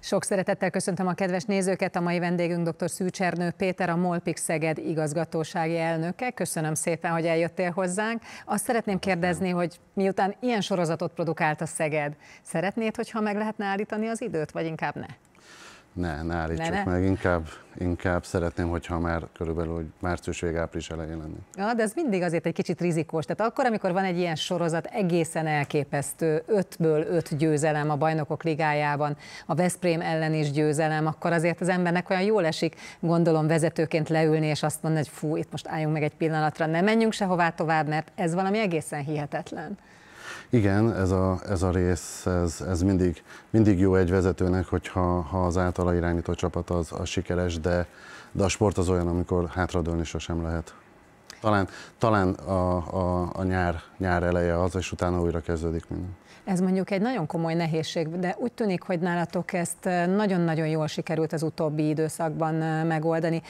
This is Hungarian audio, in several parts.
Sok szeretettel köszöntöm a kedves nézőket, a mai vendégünk dr. Szűcsernő Péter, a Molpik Szeged igazgatósági elnöke. Köszönöm szépen, hogy eljöttél hozzánk. Azt szeretném kérdezni, hogy miután ilyen sorozatot produkált a Szeged, szeretnéd, hogyha meg lehetne állítani az időt, vagy inkább ne? Ne, ne állítsuk ne, ne? meg, inkább, inkább szeretném, hogyha már körülbelül hogy március vég, április elején lenni. Ja, de ez mindig azért egy kicsit rizikós. Tehát akkor, amikor van egy ilyen sorozat, egészen elképesztő, ötből öt győzelem a bajnokok ligájában, a Veszprém ellen is győzelem, akkor azért az embernek olyan jól esik, gondolom vezetőként leülni, és azt mondani, hogy fú, itt most álljunk meg egy pillanatra, ne menjünk sehová tovább, mert ez valami egészen hihetetlen. Igen, ez a, ez a rész, ez, ez mindig, mindig jó egy vezetőnek, hogyha ha az általa irányító csapat az, az sikeres, de, de a sport az olyan, amikor hátradőlni sosem lehet. Talán, talán a, a, a nyár, nyár eleje az, és utána újra kezdődik minden. Ez mondjuk egy nagyon komoly nehézség, de úgy tűnik, hogy nálatok ezt eh, nagyon-nagyon jól sikerült az utóbbi időszakban eh, megoldani.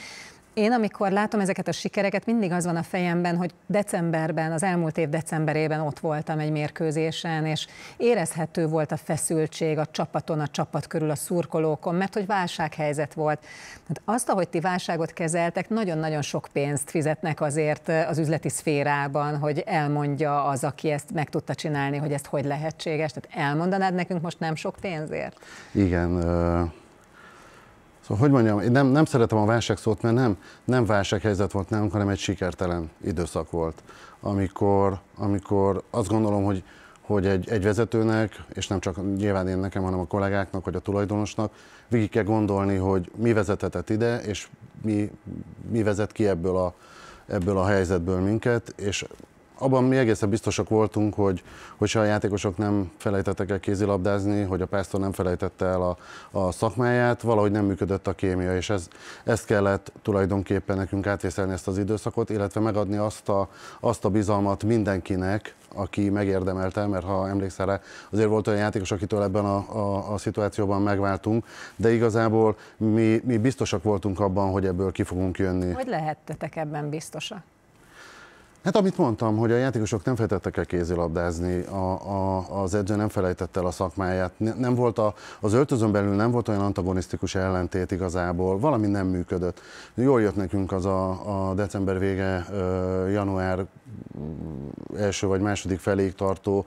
Én, amikor látom ezeket a sikereket, mindig az van a fejemben, hogy decemberben, az elmúlt év decemberében ott voltam egy mérkőzésen, és érezhető volt a feszültség a csapaton, a csapat körül, a szurkolókon, mert hogy válsághelyzet volt. Hát azt, ahogy ti válságot kezeltek, nagyon-nagyon sok pénzt fizetnek azért eh, az üzleti szférában, hogy elmondja az, aki ezt meg tudta csinálni, hogy ezt hogy lehetséges. Tehát elmondanád nekünk most nem sok pénzért? Igen, eh, Szóval, hogy mondjam, én nem, nem szeretem a válság szót, mert nem, nem válsághelyzet volt nálunk, hanem egy sikertelen időszak volt, amikor, amikor azt gondolom, hogy, hogy egy, egy vezetőnek, és nem csak nyilván én nekem, hanem a kollégáknak, vagy a tulajdonosnak végig kell gondolni, hogy mi vezethetett ide, és mi, mi vezet ki ebből a, ebből a helyzetből minket, és abban mi egészen biztosak voltunk, hogy, hogy se a játékosok nem felejtettek el kézilabdázni, hogy a pásztor nem felejtette el a, a szakmáját, valahogy nem működött a kémia, és ez, ezt kellett tulajdonképpen nekünk átvészelni ezt az időszakot, illetve megadni azt a, azt a bizalmat mindenkinek, aki megérdemelte, mert ha emlékszel rá, azért volt olyan játékos, akitől ebben a, a, a szituációban megváltunk, de igazából mi, mi biztosak voltunk abban, hogy ebből ki fogunk jönni. Hogy lehettetek ebben biztosak? Hát amit mondtam, hogy a játékosok nem felejtettek el kézilabdázni, a, a, az edző nem felejtette el a szakmáját, nem volt a, az öltözön belül nem volt olyan antagonisztikus ellentét igazából, valami nem működött. Jól jött nekünk az a, a december vége, január mm, első vagy második feléig tartó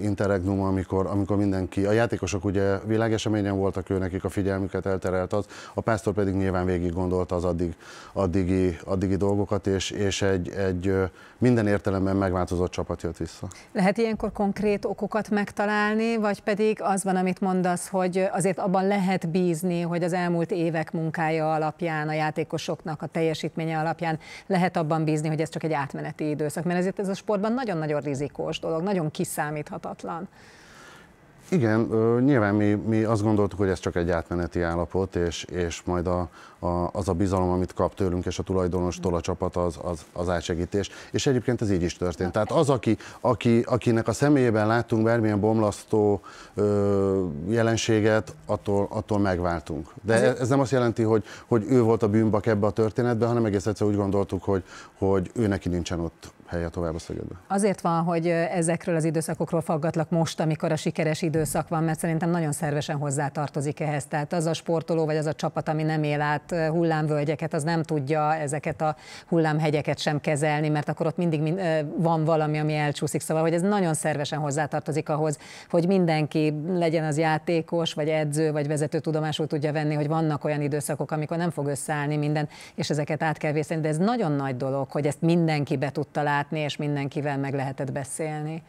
interregnum, amikor, amikor mindenki, a játékosok ugye világeseményen voltak ő, nekik a figyelmüket elterelt az, a pásztor pedig nyilván végig gondolta az addig, addigi, addigi dolgokat, és, és egy, egy minden értelemben megváltozott csapat jött vissza. Lehet ilyenkor konkrét okokat megtalálni, vagy pedig az van, amit mondasz, hogy azért abban lehet bízni, hogy az elmúlt évek munkája alapján, a játékosoknak a teljesítménye alapján lehet abban bízni, hogy ez csak egy átmeneti időszak, mert ezért ez a sportban nagyon-nagyon rizikós dolog, nagyon kiszámíthatatlan. Igen, nyilván mi, mi azt gondoltuk, hogy ez csak egy átmeneti állapot, és, és majd a, a, az a bizalom, amit kap tőlünk, és a tulajdonostól a csapat az, az, az átsegítés. És egyébként ez így is történt. Tehát az, aki, aki, akinek a személyében láttunk bármilyen bomlasztó ö, jelenséget, attól, attól megváltunk. De ez nem azt jelenti, hogy, hogy ő volt a bűnbak ebbe a történetbe, hanem egész egyszer úgy gondoltuk, hogy, hogy ő neki nincsen ott helye tovább a Szegedbe. Azért van, hogy ezekről az időszakokról faggatlak most, amikor a sikeres időszak van, mert szerintem nagyon szervesen hozzá tartozik ehhez. Tehát az a sportoló vagy az a csapat, ami nem él át hullámvölgyeket, az nem tudja ezeket a hullámhegyeket sem kezelni, mert akkor ott mindig van valami, ami elcsúszik. Szóval, hogy ez nagyon szervesen hozzá tartozik ahhoz, hogy mindenki legyen az játékos, vagy edző, vagy vezető tudomásul tudja venni, hogy vannak olyan időszakok, amikor nem fog összeállni minden, és ezeket át kell vészelni. De ez nagyon nagy dolog, hogy ezt mindenki be tudta látni látni, és mindenkivel meg lehetett beszélni.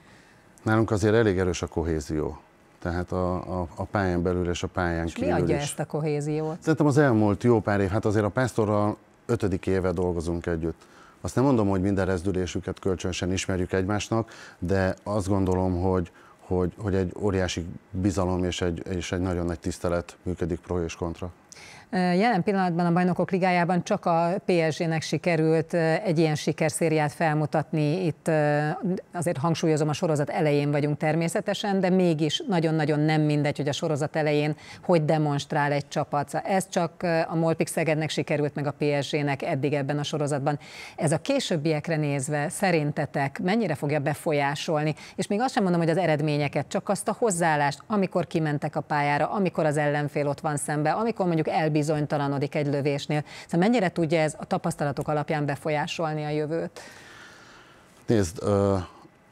Nálunk azért elég erős a kohézió. Tehát a, a, a pályán belül és a pályán és kívül mi adja is. ezt a kohéziót? Szerintem az elmúlt jó pár év, hát azért a pásztorral ötödik éve dolgozunk együtt. Azt nem mondom, hogy minden rezdülésüket kölcsönösen ismerjük egymásnak, de azt gondolom, hogy, hogy, hogy egy óriási bizalom és egy, és egy nagyon nagy tisztelet működik pro és kontra. Jelen pillanatban a Bajnokok Ligájában csak a PSG-nek sikerült egy ilyen sikerszériát felmutatni. Itt azért hangsúlyozom, a sorozat elején vagyunk természetesen, de mégis nagyon-nagyon nem mindegy, hogy a sorozat elején hogy demonstrál egy csapat. Szóval ez csak a Molpik Szegednek sikerült, meg a PSG-nek eddig ebben a sorozatban. Ez a későbbiekre nézve szerintetek mennyire fogja befolyásolni? És még azt sem mondom, hogy az eredményeket, csak azt a hozzáállást, amikor kimentek a pályára, amikor az ellenfél ott van szembe, amikor mondjuk mondjuk elbizonytalanodik egy lövésnél. Szóval mennyire tudja ez a tapasztalatok alapján befolyásolni a jövőt? Nézd,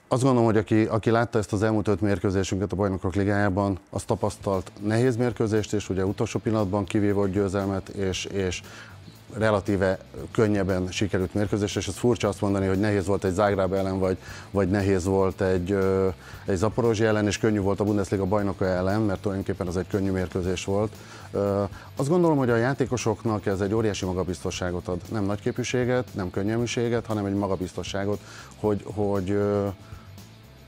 azt gondolom, hogy aki, aki látta ezt az elmúlt öt mérkőzésünket a Bajnokok Ligájában, az tapasztalt nehéz mérkőzést, és ugye utolsó pillanatban kivívott győzelmet, és, és relatíve könnyebben sikerült mérkőzés, és ez furcsa azt mondani, hogy nehéz volt egy Zágráb ellen, vagy, vagy nehéz volt egy, egy Zaporozsi ellen, és könnyű volt a Bundesliga bajnoka ellen, mert tulajdonképpen az egy könnyű mérkőzés volt. Azt gondolom, hogy a játékosoknak ez egy óriási magabiztosságot ad. Nem nagyképűséget, nem könnyelműséget, hanem egy magabiztosságot, hogy, hogy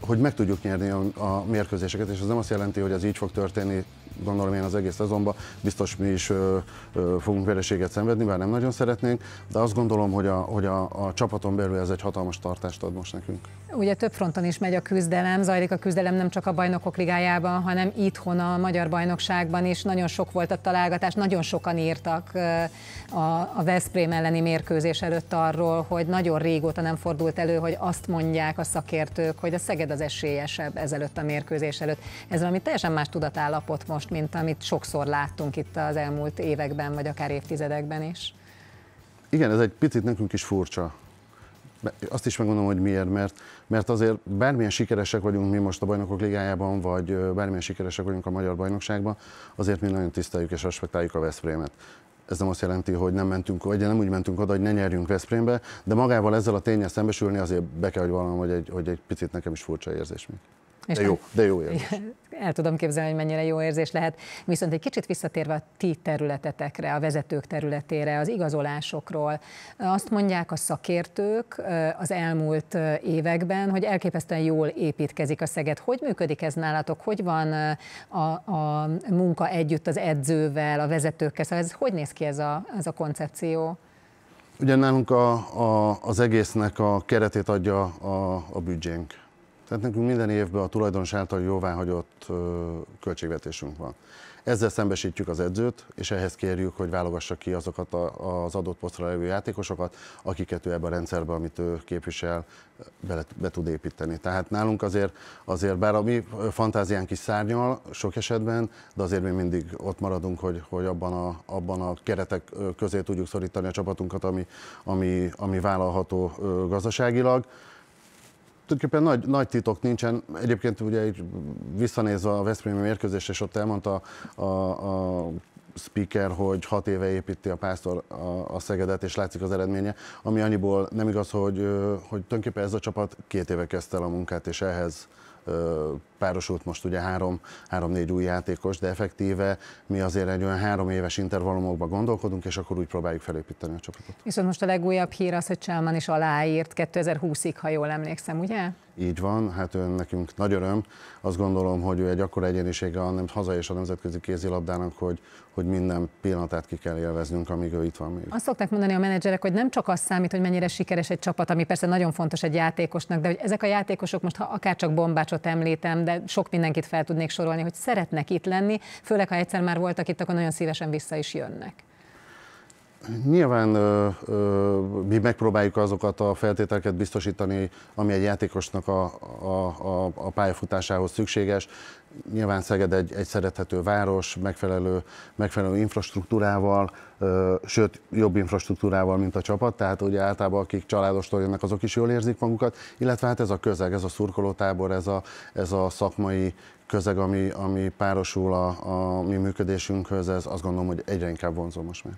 hogy meg tudjuk nyerni a, a mérkőzéseket, és ez nem azt jelenti, hogy ez így fog történni gondolom én az egész azonban biztos mi is ö, ö, fogunk vereséget szenvedni, bár nem nagyon szeretnénk, de azt gondolom, hogy a, hogy a, a csapaton belül ez egy hatalmas tartást ad most nekünk ugye több fronton is megy a küzdelem, zajlik a küzdelem nem csak a bajnokok ligájában, hanem itthon a magyar bajnokságban is nagyon sok volt a találgatás, nagyon sokan írtak a, Veszprém elleni mérkőzés előtt arról, hogy nagyon régóta nem fordult elő, hogy azt mondják a szakértők, hogy a Szeged az esélyesebb ezelőtt a mérkőzés előtt. Ez valami teljesen más tudatállapot most, mint amit sokszor láttunk itt az elmúlt években, vagy akár évtizedekben is. Igen, ez egy picit nekünk is furcsa, azt is megmondom, hogy miért, mert, mert azért bármilyen sikeresek vagyunk mi most a Bajnokok Ligájában, vagy bármilyen sikeresek vagyunk a Magyar Bajnokságban, azért mi nagyon tiszteljük és respektáljuk a Veszprémet ez nem azt jelenti, hogy nem mentünk, vagy nem úgy mentünk oda, hogy ne nyerjünk Veszprémbe, de magával ezzel a tényel szembesülni azért be kell, hogy valami, hogy egy, hogy egy picit nekem is furcsa érzés még. És de jó, de jó érzés. El tudom képzelni, hogy mennyire jó érzés lehet. Viszont egy kicsit visszatérve a ti területetekre, a vezetők területére, az igazolásokról. Azt mondják a szakértők az elmúlt években, hogy elképesztően jól építkezik a Szeged. Hogy működik ez nálatok? Hogy van a, a munka együtt az edzővel, a vezetőkkel? Szóval ez, hogy néz ki ez a, ez a koncepció? Ugye nálunk a, a, az egésznek a keretét adja a, a büdzsénk tehát nekünk minden évben a tulajdonos által jóváhagyott költségvetésünk van. Ezzel szembesítjük az edzőt, és ehhez kérjük, hogy válogassa ki azokat a, az adott posztra levő játékosokat, akiket ő ebben a rendszerben, amit ő képvisel, be, be tud építeni. Tehát nálunk azért, azért bár a mi fantáziánk is szárnyal sok esetben, de azért mi mindig ott maradunk, hogy, hogy abban, a, abban a keretek közé tudjuk szorítani a csapatunkat, ami, ami, ami vállalható gazdaságilag tulajdonképpen nagy, nagy titok nincsen. Egyébként ugye így visszanézve a Veszprémi mérkőzést, és ott elmondta a, a, a speaker, hogy hat éve építi a pásztor a, a Szegedet, és látszik az eredménye, ami annyiból nem igaz, hogy, hogy tulajdonképpen ez a csapat két éve kezdte el a munkát, és ehhez párosult most ugye három, három-négy új játékos, de effektíve mi azért egy olyan három éves intervallumokban gondolkodunk, és akkor úgy próbáljuk felépíteni a csapatot. Viszont most a legújabb hír az, hogy Csalman is aláírt 2020-ig, ha jól emlékszem, ugye? Így van, hát ő nekünk nagy öröm. Azt gondolom, hogy ő egy akkora egyénisége a nem, hazai és a nemzetközi kézilabdának, hogy, hogy minden pillanatát ki kell élveznünk, amíg ő itt van még. Azt szokták mondani a menedzserek, hogy nem csak az számít, hogy mennyire sikeres egy csapat, ami persze nagyon fontos egy játékosnak, de hogy ezek a játékosok most, ha akár csak bombácsot említem, de de sok mindenkit fel tudnék sorolni, hogy szeretnek itt lenni, főleg ha egyszer már voltak itt, akkor nagyon szívesen vissza is jönnek. Nyilván ö, ö, mi megpróbáljuk azokat a feltételeket biztosítani, ami egy játékosnak a, a, a, a pályafutásához szükséges. Nyilván Szeged egy, egy szerethető város, megfelelő, megfelelő infrastruktúrával, ö, sőt, jobb infrastruktúrával, mint a csapat, tehát ugye általában akik családostól jönnek, azok is jól érzik magukat, illetve hát ez a közeg, ez a szurkolótábor, ez a, ez a szakmai közeg, ami, ami párosul a, a mi működésünkhöz, ez azt gondolom, hogy egyre inkább vonzó most már.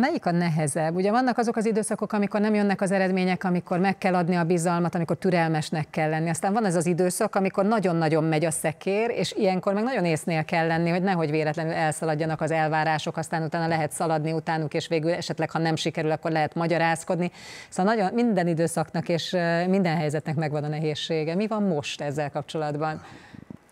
Melyik a nehezebb? Ugye vannak azok az időszakok, amikor nem jönnek az eredmények, amikor meg kell adni a bizalmat, amikor türelmesnek kell lenni. Aztán van ez az időszak, amikor nagyon-nagyon megy a szekér, és ilyenkor meg nagyon észnél kell lenni, hogy nehogy véletlenül elszaladjanak az elvárások, aztán utána lehet szaladni utánuk, és végül esetleg, ha nem sikerül, akkor lehet magyarázkodni. Szóval nagyon, minden időszaknak és minden helyzetnek megvan a nehézsége. Mi van most ezzel kapcsolatban?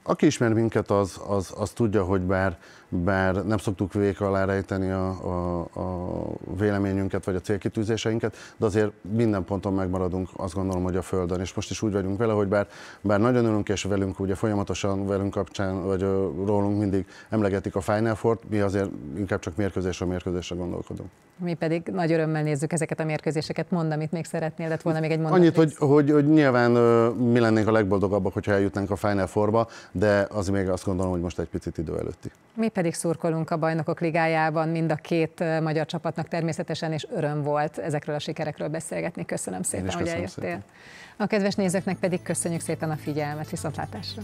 Aki ismer minket, az, az, az tudja, hogy bár, bár nem szoktuk vék alá rejteni a, a, a véleményünket vagy a célkitűzéseinket, de azért minden ponton megmaradunk, azt gondolom, hogy a Földön. És most is úgy vagyunk vele, hogy bár, bár nagyon örülünk és velünk, ugye folyamatosan velünk kapcsán, vagy rólunk mindig emlegetik a Final Four-t, mi azért inkább csak mérkőzésre mérkőzésre gondolkodunk. Mi pedig nagy örömmel nézzük ezeket a mérkőzéseket. Mondd, amit még szeretnél, lett volna még egy mondat. Annyit, hogy, hogy, hogy nyilván mi lennénk a legboldogabbak, hogyha eljutnánk a Final forba, de az még azt gondolom, hogy most egy picit idő előtti. Mi pedig szurkolunk a Bajnokok Ligájában mind a két magyar csapatnak természetesen, és öröm volt ezekről a sikerekről beszélgetni. Köszönöm szépen, hogy eljöttél. Szépen. A kedves nézőknek pedig köszönjük szépen a figyelmet, viszontlátásra!